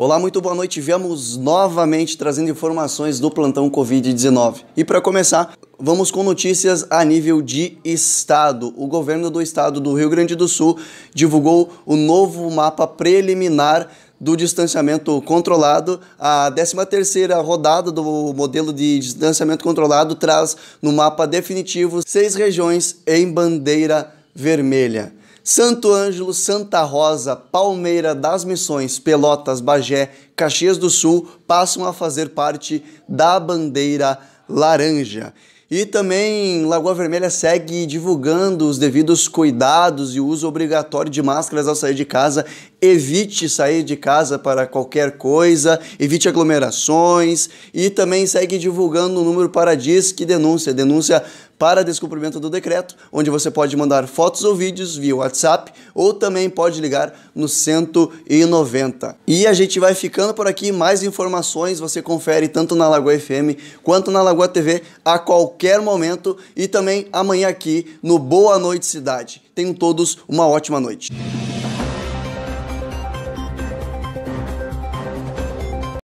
Olá, muito boa noite. Viemos novamente trazendo informações do plantão Covid-19. E para começar, vamos com notícias a nível de estado. O governo do estado do Rio Grande do Sul divulgou o novo mapa preliminar do distanciamento controlado. A 13ª rodada do modelo de distanciamento controlado traz no mapa definitivo seis regiões em bandeira vermelha. Santo Ângelo, Santa Rosa, Palmeira das Missões, Pelotas, Bagé, Caxias do Sul passam a fazer parte da bandeira laranja. E também Lagoa Vermelha segue divulgando os devidos cuidados e o uso obrigatório de máscaras ao sair de casa. Evite sair de casa para qualquer coisa, evite aglomerações e também segue divulgando o número para disque denúncia, denúncia para descumprimento do decreto, onde você pode mandar fotos ou vídeos via WhatsApp ou também pode ligar no 190. E a gente vai ficando por aqui. Mais informações você confere tanto na Lagoa FM quanto na Lagoa TV a qualquer momento e também amanhã aqui no Boa Noite Cidade. Tenham todos uma ótima noite.